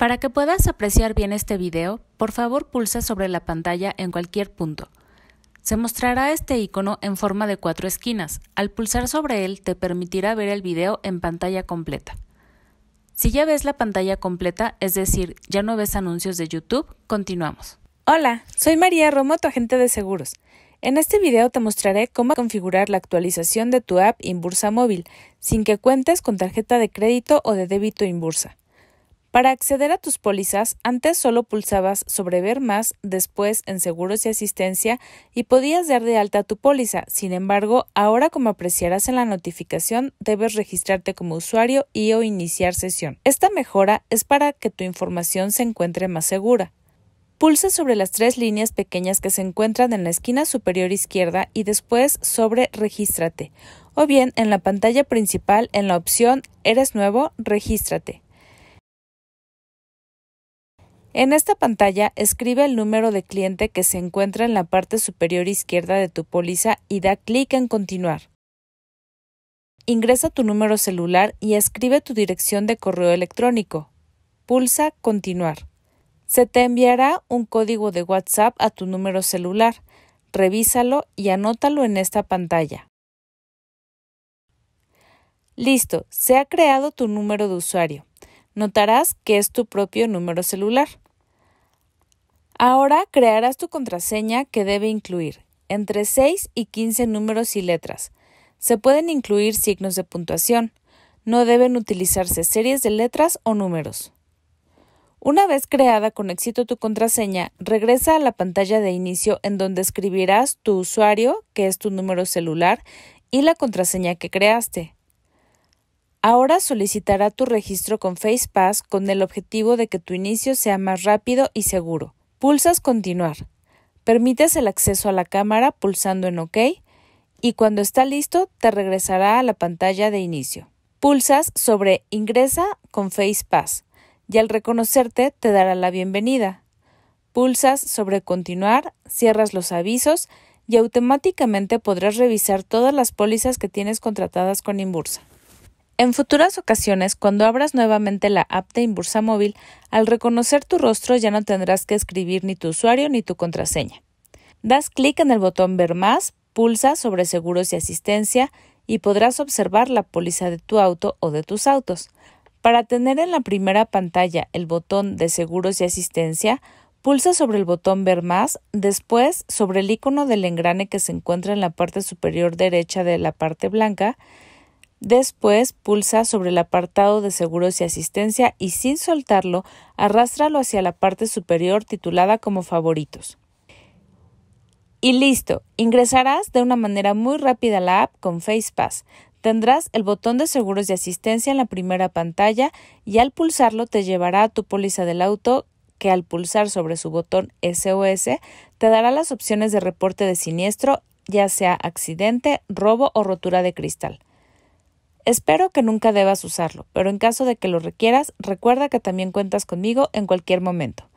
Para que puedas apreciar bien este video, por favor pulsa sobre la pantalla en cualquier punto. Se mostrará este icono en forma de cuatro esquinas. Al pulsar sobre él te permitirá ver el video en pantalla completa. Si ya ves la pantalla completa, es decir, ya no ves anuncios de YouTube, continuamos. Hola, soy María Romo, tu agente de seguros. En este video te mostraré cómo configurar la actualización de tu app Inbursa Móvil sin que cuentes con tarjeta de crédito o de débito Inbursa. Para acceder a tus pólizas, antes solo pulsabas sobre ver más, después en seguros y asistencia y podías dar de alta tu póliza. Sin embargo, ahora como apreciarás en la notificación, debes registrarte como usuario y o iniciar sesión. Esta mejora es para que tu información se encuentre más segura. Pulsa sobre las tres líneas pequeñas que se encuentran en la esquina superior izquierda y después sobre Regístrate, o bien en la pantalla principal en la opción Eres nuevo, regístrate. En esta pantalla escribe el número de cliente que se encuentra en la parte superior izquierda de tu póliza y da clic en continuar. Ingresa tu número celular y escribe tu dirección de correo electrónico. Pulsa Continuar. Se te enviará un código de WhatsApp a tu número celular. Revísalo y anótalo en esta pantalla. Listo, se ha creado tu número de usuario. Notarás que es tu propio número celular. Ahora crearás tu contraseña que debe incluir entre 6 y 15 números y letras. Se pueden incluir signos de puntuación. No deben utilizarse series de letras o números. Una vez creada con éxito tu contraseña, regresa a la pantalla de inicio en donde escribirás tu usuario, que es tu número celular, y la contraseña que creaste. Ahora solicitará tu registro con FacePass con el objetivo de que tu inicio sea más rápido y seguro. Pulsas Continuar. Permites el acceso a la cámara pulsando en OK y cuando está listo te regresará a la pantalla de inicio. Pulsas sobre Ingresa con FacePass y al reconocerte te dará la bienvenida. Pulsas sobre Continuar, cierras los avisos y automáticamente podrás revisar todas las pólizas que tienes contratadas con Inbursa. En futuras ocasiones, cuando abras nuevamente la app de Inbursa Móvil, al reconocer tu rostro ya no tendrás que escribir ni tu usuario ni tu contraseña. Das clic en el botón Ver más, pulsa sobre Seguros y Asistencia y podrás observar la póliza de tu auto o de tus autos. Para tener en la primera pantalla el botón de Seguros y Asistencia, pulsa sobre el botón Ver más, después sobre el icono del engrane que se encuentra en la parte superior derecha de la parte blanca Después pulsa sobre el apartado de seguros y asistencia y sin soltarlo, arrástralo hacia la parte superior titulada como favoritos. Y listo, ingresarás de una manera muy rápida a la app con FacePass. Tendrás el botón de seguros y asistencia en la primera pantalla y al pulsarlo te llevará a tu póliza del auto que al pulsar sobre su botón SOS te dará las opciones de reporte de siniestro, ya sea accidente, robo o rotura de cristal. Espero que nunca debas usarlo, pero en caso de que lo requieras, recuerda que también cuentas conmigo en cualquier momento.